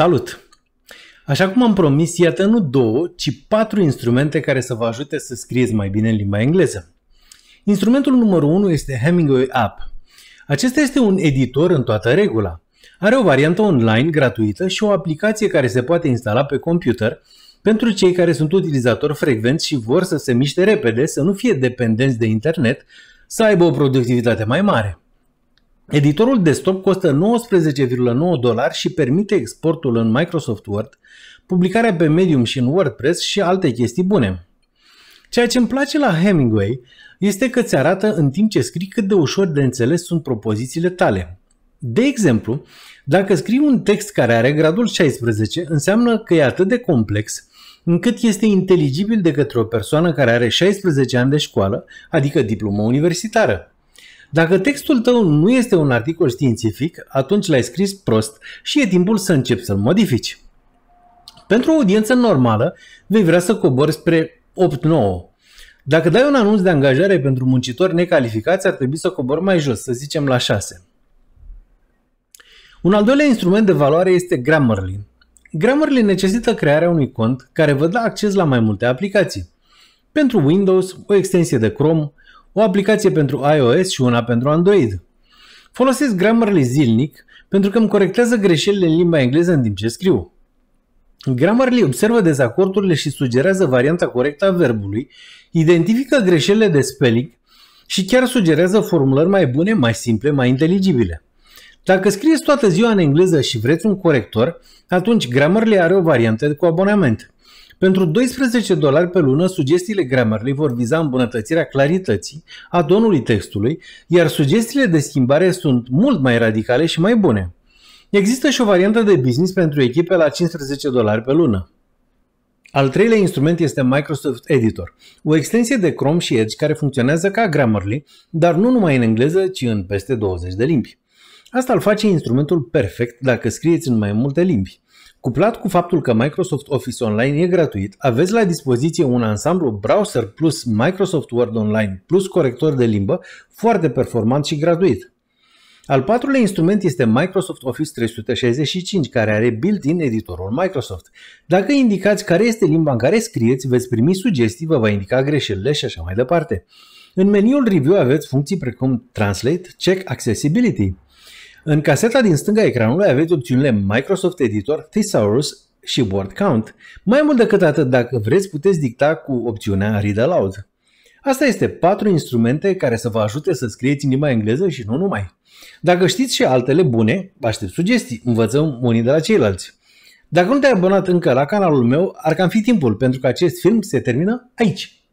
Salut! Așa cum am promis, iată nu două, ci patru instrumente care să vă ajute să scrieți mai bine în limba engleză. Instrumentul numărul 1 este Hemingway App. Acesta este un editor în toată regula. Are o variantă online gratuită și o aplicație care se poate instala pe computer pentru cei care sunt utilizatori frecvenți și vor să se miște repede, să nu fie dependenți de internet, să aibă o productivitate mai mare. Editorul desktop costă 19,9 dolari și permite exportul în Microsoft Word, publicarea pe Medium și în WordPress și alte chestii bune. Ceea ce îmi place la Hemingway este că ți arată în timp ce scrii cât de ușor de înțeles sunt propozițiile tale. De exemplu, dacă scrii un text care are gradul 16, înseamnă că e atât de complex încât este inteligibil de către o persoană care are 16 ani de școală, adică diplomă universitară. Dacă textul tău nu este un articol științific, atunci l-ai scris prost și e timpul să începi să-l modifici. Pentru o audiență normală, vei vrea să cobori spre 8-9. Dacă dai un anunț de angajare pentru muncitori necalificați, ar trebui să cobori mai jos, să zicem la 6. Un al doilea instrument de valoare este Grammarly. Grammarly necesită crearea unui cont care vă dă acces la mai multe aplicații. Pentru Windows, o extensie de Chrome, o aplicație pentru iOS și una pentru Android. Folosesc Grammarly zilnic pentru că îmi corectează greșelile în limba engleză în timp ce scriu. Grammarly observă dezacordurile și sugerează varianta corectă a verbului, identifică greșelile de spelling și chiar sugerează formulări mai bune, mai simple, mai inteligibile. Dacă scrieți toată ziua în engleză și vreți un corector, atunci Grammarly are o variantă cu abonament. Pentru 12 dolari pe lună, sugestiile Grammarly vor viza îmbunătățirea clarității a tonului textului, iar sugestiile de schimbare sunt mult mai radicale și mai bune. Există și o variantă de business pentru echipe la 15 dolari pe lună. Al treilea instrument este Microsoft Editor, o extensie de Chrome și Edge care funcționează ca Grammarly, dar nu numai în engleză, ci în peste 20 de limbi. Asta îl face instrumentul perfect dacă scrieți în mai multe limbi. Cuplat cu faptul că Microsoft Office Online e gratuit, aveți la dispoziție un ansamblu browser plus Microsoft Word Online plus corector de limbă foarte performant și gratuit. Al patrulea instrument este Microsoft Office 365, care are built-in editorul Microsoft. Dacă indicați care este limba în care scrieți, veți primi sugestii, vă va indica greșelile și așa mai departe. În meniul Review aveți funcții precum Translate, Check Accessibility. În caseta din stânga ecranului aveți opțiunile Microsoft Editor, Thesaurus și Word Count. Mai mult decât atât, dacă vreți, puteți dicta cu opțiunea Read Aloud. Asta este patru instrumente care să vă ajute să scrieți în limba engleză și nu numai. Dacă știți și altele bune, aștept sugestii, învățăm unii de la ceilalți. Dacă nu te-ai abonat încă la canalul meu, ar cam fi timpul, pentru că acest film se termină aici.